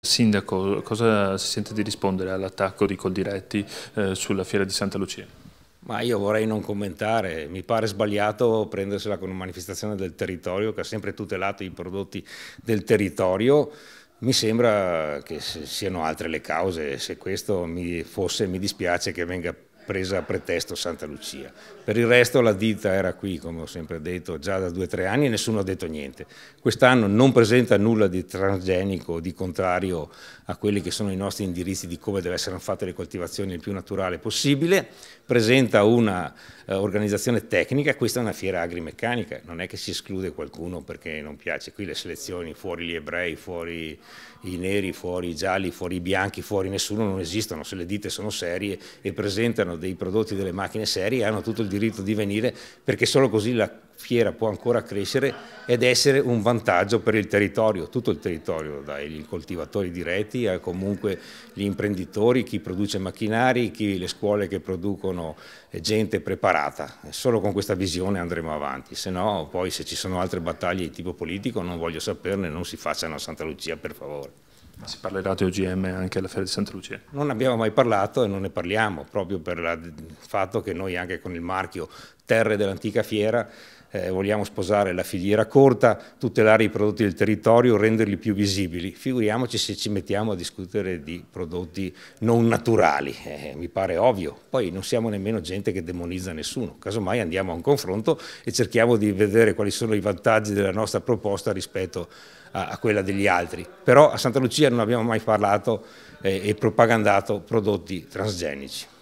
Sindaco, cosa si sente di rispondere all'attacco di Coldiretti eh, sulla fiera di Santa Lucia? Ma io vorrei non commentare, mi pare sbagliato prendersela con una manifestazione del territorio che ha sempre tutelato i prodotti del territorio. Mi sembra che siano altre le cause, se questo mi fosse mi dispiace che venga presa a pretesto Santa Lucia. Per il resto la ditta era qui, come ho sempre detto, già da due o tre anni e nessuno ha detto niente. Quest'anno non presenta nulla di transgenico, di contrario a quelli che sono i nostri indirizzi di come devono essere fatte le coltivazioni il più naturale possibile, presenta un'organizzazione eh, tecnica, questa è una fiera agrimeccanica, non è che si esclude qualcuno perché non piace, qui le selezioni fuori gli ebrei, fuori i neri, fuori i gialli, fuori i bianchi, fuori nessuno non esistono, se le ditte sono serie e presentano dei prodotti delle macchine serie hanno tutto il diritto di venire perché solo così la fiera può ancora crescere ed essere un vantaggio per il territorio, tutto il territorio, dai coltivatori diretti a eh, comunque gli imprenditori, chi produce macchinari, chi, le scuole che producono eh, gente preparata. Eh, solo con questa visione andremo avanti, se no poi se ci sono altre battaglie di tipo politico non voglio saperne, non si facciano a Santa Lucia per favore. Si parlerà di OGM anche alla Fiera di Santa Lucia? Non abbiamo mai parlato e non ne parliamo, proprio per il fatto che noi anche con il marchio terre dell'antica fiera, eh, vogliamo sposare la filiera corta, tutelare i prodotti del territorio, renderli più visibili. Figuriamoci se ci mettiamo a discutere di prodotti non naturali, eh, mi pare ovvio. Poi non siamo nemmeno gente che demonizza nessuno, casomai andiamo a un confronto e cerchiamo di vedere quali sono i vantaggi della nostra proposta rispetto a, a quella degli altri. Però a Santa Lucia non abbiamo mai parlato eh, e propagandato prodotti transgenici.